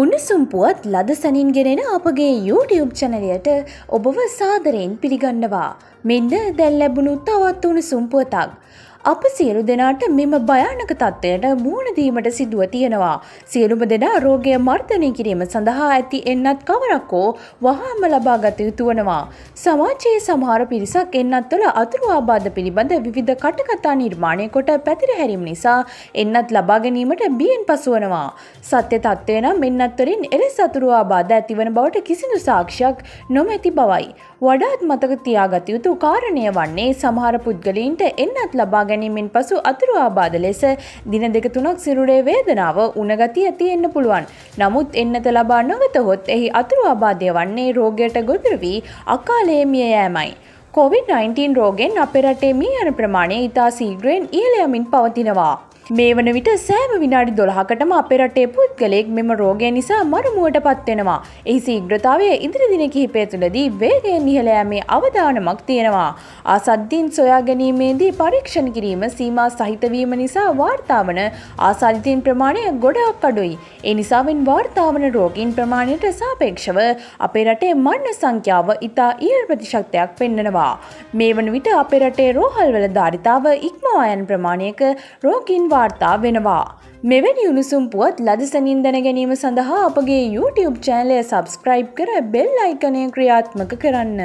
උණුසුම් පුවත් ලද සැනින් ගෙනෙන අපගේ YouTube චැනලයට ඔබව සාදරයෙන් පිළිගන්නවා. මෙන්න දැල් ලැබුණු තවත් උණුසුම් පුවතක්. අප සියලු දෙනාට මෙම භයානක තත්ත්වයට මුහුණදීමට සිදුව තියෙනවා. සියලුම දෙනා රෝගය මර්ධනය කිරීම සඳහා ඇති එන්නත් කවරක්කෝ වහාම ලබාගත යුතුවනවා. සමාජයේ සමහර පිරිසක් එන්නත් තුළ අතුරු ආබාධ පිළිබඳ විවිධ කටකතා නිර්මාණය කොට පැතිරහැරීම නිසා එන්නත් ලබා ගැනීමට බියෙන් පසුවනවා. සත්‍ය තත්ත්වය නම් එන්නත් තුළින් එලෙස අතුරු ආබාධ ඇතිවන බවට කිසිදු සාක්ෂයක් නොමැති බවයි. වඩාත් මතක තියාගත යුතු කාරණය වන්නේ සමහර පුද්ගලීන්ට එන්නත් ලබා ගැනීමෙන් පසු අතුරු ආබාධ ලෙස දින දෙක තුනක් සිරුරේ වේදනාව උනගතිය තියෙන්න පුළුවන්. නමුත් එන්නත ලබා නොවතහොත් එහි අතුරු ආබාධය වන්නේ රෝගයට ගොදුර වී අකාලයේ මිය යෑමයි. COVID-19 රෝගෙන් අපේ රටේ මිය යන ප්‍රමාණය ඉතා සීග්‍රයෙන් ඉහළ යමින් පවතිනවා. මේ වන විට සෑම විනාඩි දොළහකටම අපේ රටේ පුද්ගලයෙක් මෙම රෝගය නිසා මරමුවට පත්වෙනවා. එහි සීග්‍රතාවය ඉදිරි දින කිහිපය තුළදී වේගයෙන් ඉහළෑමේ අවධානමක් තියෙනවා. ආසද්ධීන් සොයා ගැනීමේදී පරීක්ෂණ කිරීම සීමා සහිතවීම නිසා වාර්තාවන ආසාධිතීන් ප්‍රමාණය ගොඩක් අඩුයි. ඒ නිසාවෙන් වාර්තාවන රෝගීන් ප්‍රමාණයට සාපේක්ෂව අපේ රටේ මන්න සංඛ්‍යාව ඉතා ඉහළ ප්‍රතිශක්තයක් පෙන්නනවා. මේ වන විට අපේ රටේ රෝහල්වල ධාරිතාව ඉක්මවායන් ප්‍රමාණයක රෝගීන් වාර්තා වෙනවා. මෙවැනි උණුසුම් පුවත් ලදසනින් දැන ගැනීම සඳහා අපගේ YouTube චෑනලය සබස්ක්‍රයිබ් කර බෙල් අයිකනය ක්‍රියාත්මක කරන්න.